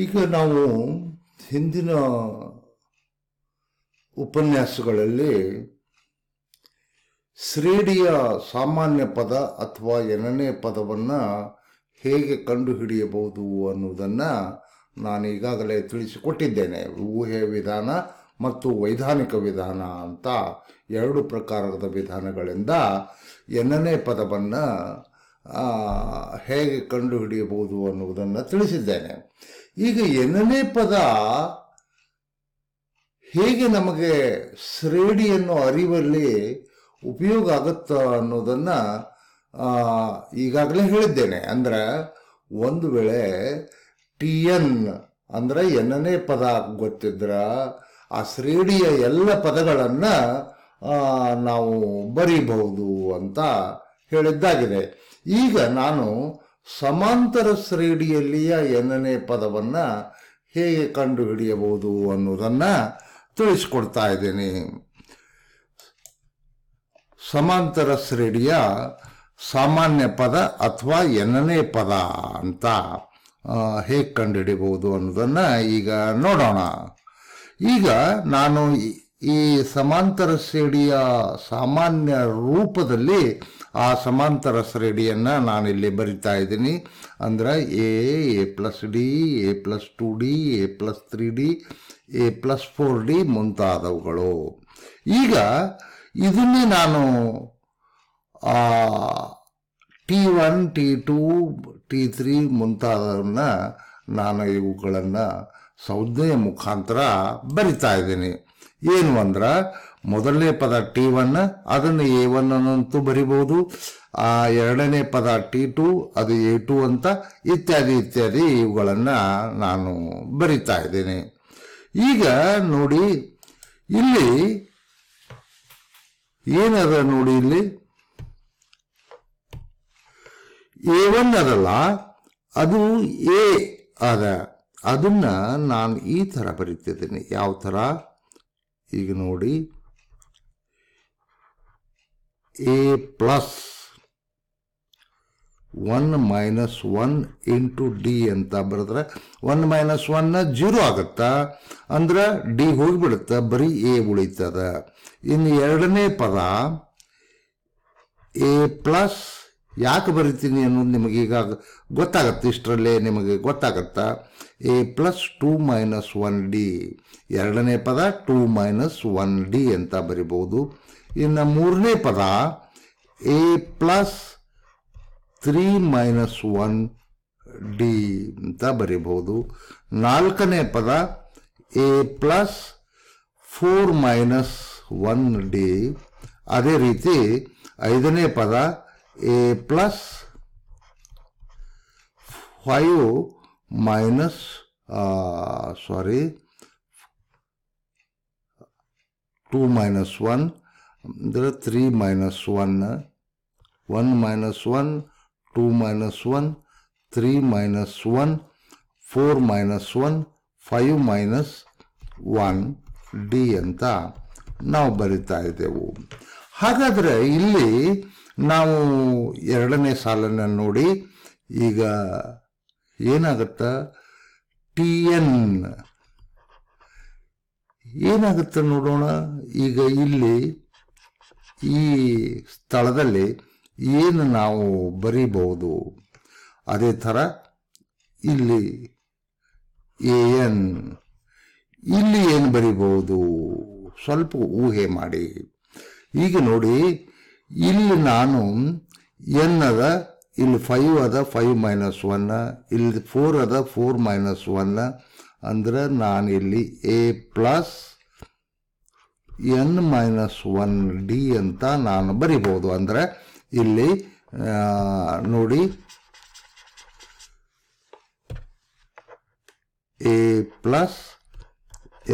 ಈಗ ನಾವು ಹಿಂದಿನ ಉಪನ್ಯಾಸಗಳಲ್ಲಿ ಶ್ರೇಡಿಯ ಸಾಮಾನ್ಯ ಪದ ಅಥವಾ ಎರಡನೇ ಪದವನ್ನು ಹೇಗೆ ಕಂಡುಹಿಡಿಯಬಹುದು ಅನ್ನುವುದನ್ನು ನಾನು ಈಗಾಗಲೇ ತಿಳಿಸಿಕೊಟ್ಟಿದ್ದೇನೆ ಊಹೆ ವಿಧಾನ ಮತ್ತು ವೈಧಾನಿಕ ವಿಧಾನ ಅಂತ ಎರಡು ಪ್ರಕಾರದ ವಿಧಾನಗಳಿಂದ ಎರಡನೇ ಪದವನ್ನು ಹೇಗೆ ಕಂಡುಹಿಡಿಯಬಹುದು ಅನ್ನುವುದನ್ನು ತಿಳಿಸಿದ್ದೇನೆ ಈಗ ಎನ್ನನೇ ಪದ ಹೇಗೆ ನಮಗೆ ಶ್ರೇಣಿಯನ್ನು ಅರಿವಲ್ಲಿ ಉಪಯೋಗ ಆಗುತ್ತ ಅನ್ನೋದನ್ನು ಈಗಾಗಲೇ ಹೇಳಿದ್ದೇನೆ ಅಂದರೆ ಒಂದು ವೇಳೆ ಟಿ ಎನ್ ಅಂದರೆ ಎನ್ನನೇ ಪದ ಗೊತ್ತಿದ್ರೆ ಆ ಶ್ರೇಣಿಯ ಎಲ್ಲ ಪದಗಳನ್ನು ನಾವು ಬರೀಬಹುದು ಅಂತ ಹೇಳಿದ್ದಾಗಿದೆ ಈಗ ನಾನು ಸಮಾಂತರ ಶ್ರೇಣಿಯಲ್ಲಿಯ ಎನ್ನನೇ ಪದವನ್ನು ಹೇಗೆ ಕಂಡುಹಿಡಿಯಬಹುದು ಅನ್ನೋದನ್ನು ತಿಳಿಸ್ಕೊಡ್ತಾ ಇದ್ದೇನೆ ಸಮಾಂತರ ಶ್ರೇಣಿಯ ಸಾಮಾನ್ಯ ಪದ ಅಥವಾ ಎನ್ನನೇ ಪದ ಅಂತ ಹೇಗೆ ಕಂಡುಹಿಡಿಯಬಹುದು ಅನ್ನೋದನ್ನು ಈಗ ನೋಡೋಣ ಈಗ ನಾನು ಈ ಸಮಾಂತರ ಶ್ರೇಡಿಯ ಸಾಮಾನ್ಯ ರೂಪದಲ್ಲಿ ಆ ಸಮಾಂತರ ಶ್ರೇಡಿಯನ್ನು ನಾನಿಲ್ಲಿ ಬರಿತಾ ಇದ್ದೀನಿ ಅಂದರೆ A A plus D A plus two D A plus three D A plus four D ಮುಂತಾದವುಗಳು ಈಗ ಇದನ್ನೇ ನಾನು T one T two T three ಮುಂತಾದವನ್ನ ನಾನು ಇವುಗಳನ್ನು ಸೌಜ್ಞೆಯ ಮುಖಾಂತರ ಬರಿತಾ ಇದ್ದೀನಿ ಏನು ಅಂದ್ರೆ ಮೊದಲನೇ ಪದ ಟಿ ಒನ್ ಅದನ್ನು ಎ ಒನ್ ಅನ್ನಂತೂ ಬರಿಬಹುದು ಆ ಎರಡನೇ ಪದ ಟಿ ಟು ಅದು ಎ ಟು ಅಂತ ಇತ್ಯಾದಿ ಇತ್ಯಾದಿ ಇವುಗಳನ್ನು ನಾನು ಬರಿತಾ ಇದ್ದೇನೆ ಈಗ ನೋಡಿ ಇಲ್ಲಿ ಏನದ ನೋಡಿ ಇಲ್ಲಿ ಎ ಒನ್ ಅದಲ್ಲ ಅದು ಎ ಅದ ಅದನ್ನ ನಾನು ಈ ಥರ ಬರಿತಿದ್ದೇನೆ ಯಾವ ಥರ ಈಗ ನೋಡಿ A plus one minus one into D ಅಂತ ಬರೆದ್ರೆ ಒನ್ ಮೈನಸ್ ಒನ್ ಜೀರೋ ಆಗುತ್ತ ಅಂದ್ರೆ ಡಿ ಹೋಗಿಬಿಡುತ್ತೆ ಬರೀ ಎ ಉಳಿತದ ಇನ್ನು ಎರಡನೇ ಪದ ಎ ಪ್ಲಸ್ ಯಾಕೆ ಬರಿತೀನಿ ಅನ್ನೋದು ನಿಮಗೀಗ ಗೊತ್ತಾಗತ್ತೆ ಇಷ್ಟರಲ್ಲೇ ನಿಮಗೆ ಗೊತ್ತಾಗತ್ತಾ A plus two minus one D ಎರಡನೇ ಪದ ಟೂ ಮೈನಸ್ ಒನ್ ಡಿ ಅಂತ ಬರಿಬೋದು ಇನ್ನು ಮೂರನೇ ಪದ A plus three minus one D ಅಂತ ಬರಿಬೋದು ನಾಲ್ಕನೇ ಪದ A plus four minus one D ಅದೇ ರೀತಿ ಐದನೇ ಪದ a plus 5 minus uh, sorry 2 minus 1 there are 3 minus 1 1 minus 1 2 minus 1 3 minus 1 4 minus 1 5 minus 1 d ಅಂತ ನಾವು ಬರಿತಾ ಇದ್ದೆವು ಹಾಗಾದರೆ ಇಲ್ಲಿ ನಾವು ಎರಡನೇ ಸಾಲನ್ನು ನೋಡಿ ಈಗ ಏನಾಗುತ್ತ ಟಿ ಎನ್ ಏನಾಗುತ್ತೆ ನೋಡೋಣ ಈಗ ಇಲ್ಲಿ ಈ ಸ್ಥಳದಲ್ಲಿ ಏನು ನಾವು ಬರೀಬಹುದು ಅದೇ ಥರ ಇಲ್ಲಿ ಎ ಎನ್ ಇಲ್ಲಿ ಏನು ಬರೀಬಹುದು ಸ್ವಲ್ಪ ಊಹೆ ಮಾಡಿ ಈಗ ನೋಡಿ ಇಲ್ಲಿ ನಾನು ಎನ್ ಅದ ಇಲ್ಲಿ ಫೈವ್ ಅದ ಫೈವ್ ಮೈನಸ್ ಒನ್ ಇಲ್ಲಿ ಫೋರ್ ಅದ ಫೋರ್ ಮೈನಸ್ ಒನ್ ಅಂದರೆ ಇಲ್ಲಿ A plus N minus one D ಅಂತ ನಾನು ಬರಿಬೋದು ಅಂದರೆ ಇಲ್ಲಿ ನೋಡಿ A plus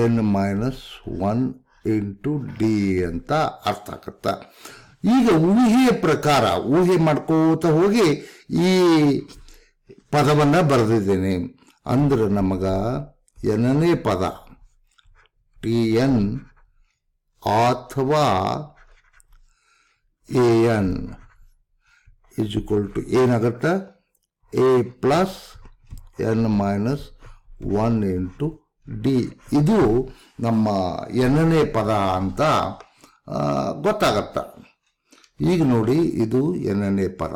N minus one into D ಅಂತ ಅರ್ಥ ಆಗುತ್ತೆ ಈಗ ಊಹೆಯ ಪ್ರಕಾರ ಊಹೆ ಮಾಡ್ಕೋತ ಹೋಗಿ ಈ ಪದವನ್ನು ಬರೆದಿದ್ದೇನೆ ಅಂದ್ರೆ ನಮಗ ಎನನೇ ಪದ ಟಿ ಎನ್ ಅಥವಾ A N is equal to ಏನಾಗತ್ತೆ A plus N minus one into D ಇದು ನಮ್ಮ ಎನ್ನೇ ಪದ ಅಂತ ಗೊತ್ತಾಗತ್ತ ಈಗ ನೋಡಿ ಇದು ಎರಡನೇ ಪರ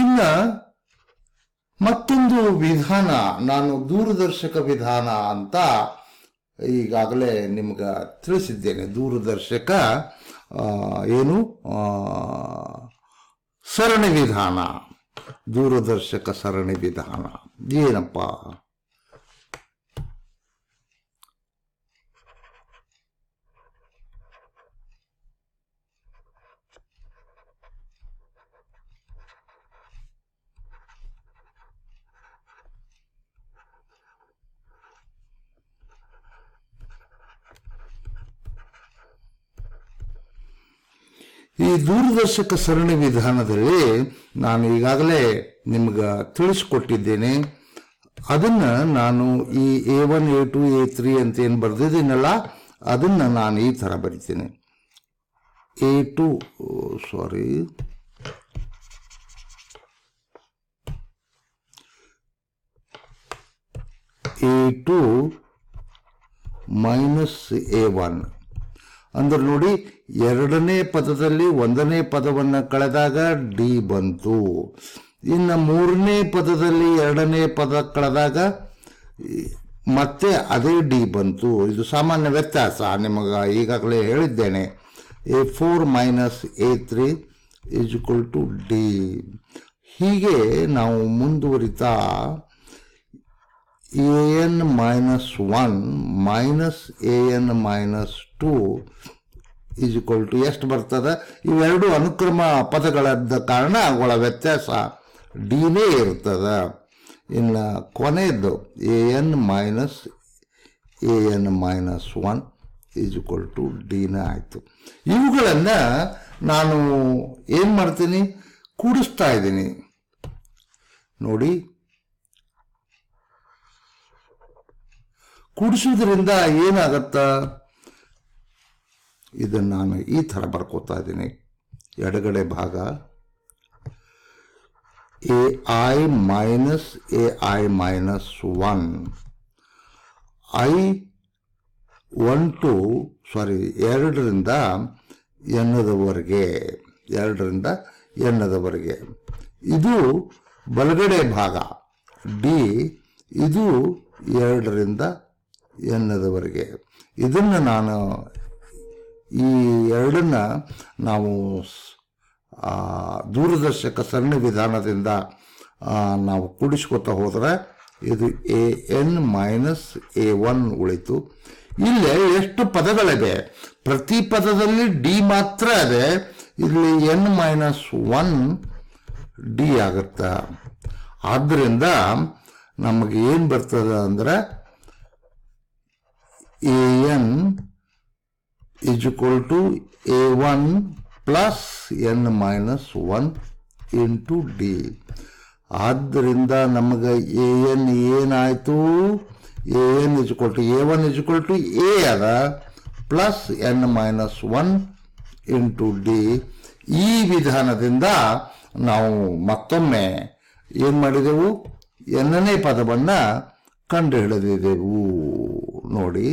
ಇನ್ನ ಮತ್ತೊಂದು ವಿಧಾನ ನಾನು ದೂರದರ್ಶಕ ವಿಧಾನ ಅಂತ ಈಗಾಗಲೇ ನಿಮ್ಗೆ ತಿಳಿಸಿದ್ದೇನೆ ದೂರದರ್ಶಕ ಏನು ಸರಣಿ ವಿಧಾನ ದೂರದರ್ಶಕ ಸರಣಿ ವಿಧಾನ ಏನಪ್ಪ ಈ ದೂರದರ್ಶಕ ಸರಣಿ ವಿಧಾನದಲ್ಲಿ ನಾನು ಈಗಾಗಲೇ ನಿಮ್ಗೆ ತಿಳಿಸ್ಕೊಟ್ಟಿದ್ದೇನೆ ಅದನ್ನು ನಾನು ಈ A one A two A three ಅಂತ ಏನು ಬರೆದಿದ್ದೀನಲ್ಲ ಅದನ್ನು ನಾನು ಈ ಥರ ಬರಿತೇನೆ A two sorry A two minus A one ಅಂದ್ರೆ ನೋಡಿ ಎರಡನೇ ಪದದಲ್ಲಿ ಒಂದನೇ ಪದವನ್ನು ಕಳೆದಾಗ ಡಿ ಬಂತು ಇನ್ನು ಮೂರನೇ ಪದದಲ್ಲಿ ಎರಡನೇ ಪದ ಕಳೆದಾಗ ಮತ್ತೆ ಅದೇ ಡಿ ಬಂತು ಇದು ಸಾಮಾನ್ಯ ವ್ಯತ್ಯಾಸ ನಿಮಗೆ ಈಗಾಗಲೇ ಹೇಳಿದ್ದೇನೆ A four minus A three is equal to D ಹೀಗೆ ನಾವು ಮುಂದುವರಿತಾ A N minus one minus A N minus two is equal to ಎಷ್ಟು ಬರ್ತದೆ ಇವೆರಡು ಅನುಕ್ರಮ ಪದಗಳಾದ ಕಾರಣ ಅವುಗಳ ವ್ಯತ್ಯಾಸ ಡಿನೇ ಇರ್ತದ ಇನ್ನು ಕೊನೆಯದು a N minus A N minus one is equal to ಡಿನ ಆಯಿತು ಇವುಗಳನ್ನು ನಾನು ಏನು ಮಾಡ್ತೀನಿ ಕೂಡಿಸ್ತಾ ಇದ್ದೀನಿ ನೋಡಿ ಕೂಡಿಸೋದ್ರಿಂದ ಏನಾಗತ್ತ ಇದನ್ನು ನಾನು ಈ ಥರ ಬರ್ಕೋತಾ ಇದ್ದೀನಿ ಎಡಗಡೆ ಭಾಗ minus a i minus one i one to ಸಾರಿ ಎರಡರಿಂದ ಎನ್ನದವರೆಗೆ ಎರಡರಿಂದ ಎನ್ನದವರೆಗೆ ಇದು ಬಲಗಡೆ ಭಾಗ ಡಿ ಇದು ಎರಡರಿಂದ ಎನ್ನದವರೆಗೆ ಇದನ್ನು ನಾನು ಈ ಎರಡನ್ನು ನಾವು ದೂರದರ್ಶಕ ಸರಣಿ ವಿಧಾನದಿಂದ ನಾವು ಕೂಡಿಸ್ಕೊತಾ ಹೋದರೆ ಇದು a N minus A one ಉಳಿತು ಇಲ್ಲೇ ಎಷ್ಟು ಪದಗಳಿವೆ ಪ್ರತಿ ಪದದಲ್ಲಿ ಡಿ ಮಾತ್ರ ಇದೆ ಇಲ್ಲಿ ಎನ್ ಮೈನಸ್ ಒನ್ ಡಿ ಆಗುತ್ತೆ ಆದ್ದರಿಂದ ನಮಗೆ ಏನು ಬರ್ತದೆ ಅಂದರೆ a n is equal to a one plus N minus one into d ಆದ್ದರಿಂದ ನಮಗೆ ಎ ಎನ್ ಏನಾಯಿತು a n is equal to a one is equal to a ಅದ plus N minus one into d ಈ ವಿಧಾನದಿಂದ ನಾವು ಮತ್ತೊಮ್ಮೆ ಏನು ಮಾಡಿದೆವು ಎನ್ನನೇ ಪದವನ್ನು ಹಿಡಿದಿದೆವು ನೋಡಿ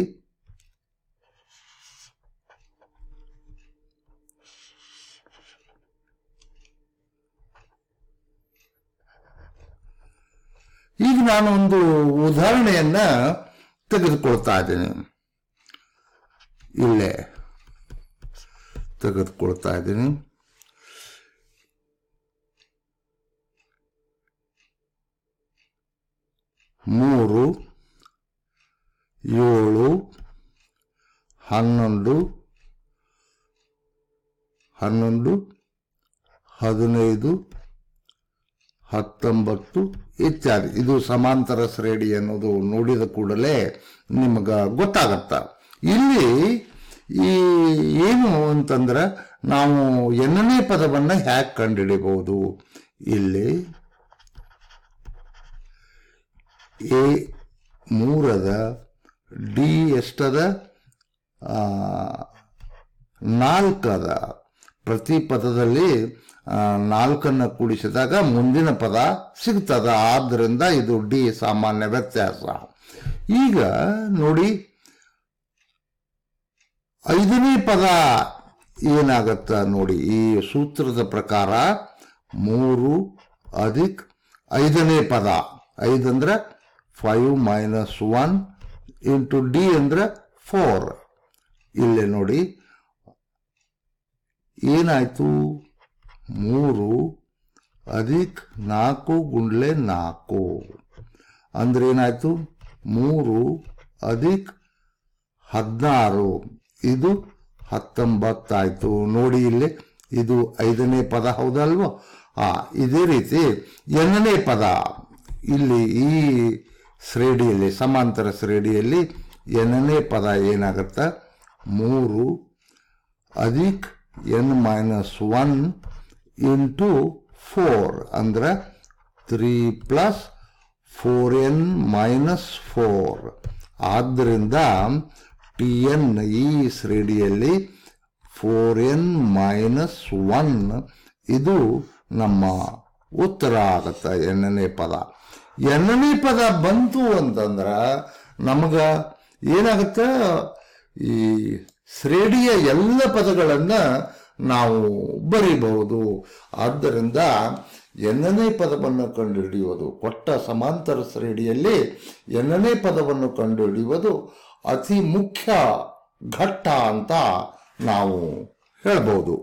ಈಗ ನಾನು ಒಂದು ಉದಾಹರಣೆಯನ್ನ ತೆಗೆದುಕೊಳ್ತಾ ಇದ್ದೇನೆ ಇಲ್ಲೇ ತೆಗೆದುಕೊಳ್ತಾ ಇದ್ದೀನಿ ಮೂರು ಏಳು ಹನ್ನೊಂದು ಹನ್ನೊಂದು ಹದಿನೈದು ಹತ್ತೊಂಬತ್ತು ಇತ್ಯಾದಿ ಇದು ಸಮಾಂತರ ಶ್ರೇಣಿ ಅನ್ನೋದು ನೋಡಿದ ಕೂಡಲೇ ನಿಮಗ ಗೊತ್ತಾಗತ್ತ ಇಲ್ಲಿ ಈ ಏನು ಅಂತಂದ್ರೆ ನಾವು ಎನ್ನನೇ ಪದವನ್ನು ಹ್ಯಾಕ್ ಕಂಡುಹಿಡಿಬಹುದು ಇಲ್ಲಿ ಎ ಮೂರದ ಡಿ ಎಷ್ಟದ ನಾಲ್ಕದ ಪ್ರತಿ ಪದದಲ್ಲಿ ನಾಲ್ಕನ್ನು ಕೂಡಿಸಿದಾಗ ಮುಂದಿನ ಪದ ಸಿಗ್ತದ ಆದ್ದರಿಂದ ಇದು ಡಿ ಸಾಮಾನ್ಯ ವ್ಯತ್ಯಾಸ ಈಗ ನೋಡಿ ಐದನೇ ಪದ ಏನಾಗತ್ತ ನೋಡಿ ಈ ಸೂತ್ರದ ಪ್ರಕಾರ ಮೂರು ಅಧಿಕ್ ಐದನೇ ಪದ ಐದಂದ್ರೆ five minus one into d ಅಂದ್ರೆ ಫೋರ್ ಇಲ್ಲೇ ನೋಡಿ ಏನಾಯಿತು ಮೂರು ಅಧಿಕ ನಾಲ್ಕು ಗುಂಡ್ಲೆ ನಾಲ್ಕು ಅಂದ್ರೆ ಏನಾಯಿತು ಮೂರು ಅಧಿಕ ಹದಿನಾರು ಇದು ಹತ್ತೊಂಬತ್ತಾಯ್ತು ನೋಡಿ ಇಲ್ಲಿ ಇದು ಐದನೇ ಪದ ಹೌದಲ್ವ ಆ ಇದೇ ರೀತಿ ಎರಡನೇ ಪದ ಇಲ್ಲಿ ಈ ಶ್ರೇಣಿಯಲ್ಲಿ ಸಮಾಂತರ ಶ್ರೇಣಿಯಲ್ಲಿ ಎರಡನೇ ಪದ ಏನಾಗುತ್ತೆ ಮೂರು ಅಧಿಕ n minus one into four ಅಂದರೆ three plus four n minus four ಆದ್ದರಿಂದ ಟಿ ಎನ್ ಈ ಶ್ರೇಣಿಯಲ್ಲಿ ಫೋರ್ ಎನ್ ಮೈನಸ್ ಒನ್ ಇದು ನಮ್ಮ ಉತ್ತರ ಆಗುತ್ತೆ ಎಣ್ಣನೇ ಪದ ಎಣ್ಣನೇ ಪದ ಬಂತು ಅಂತಂದ್ರೆ ನಮಗೆ ಏನಾಗುತ್ತೆ ಈ ಶ್ರೇಣಿಯ ಎಲ್ಲ ಪದಗಳನ್ನು ನಾವು ಬರೀಬಹುದು ಆದ್ದರಿಂದ ಎನ್ನನೇ ಪದವನ್ನು ಕಂಡುಹಿಡಿಯುವುದು ಕೊಟ್ಟ ಸಮಾಂತರ ಶ್ರೇಣಿಯಲ್ಲಿ ಎನ್ನನೇ ಪದವನ್ನು ಕಂಡುಹಿಡಿಯುವುದು ಅತಿ ಮುಖ್ಯ ಘಟ್ಟ ಅಂತ ನಾವು ಹೇಳಬಹುದು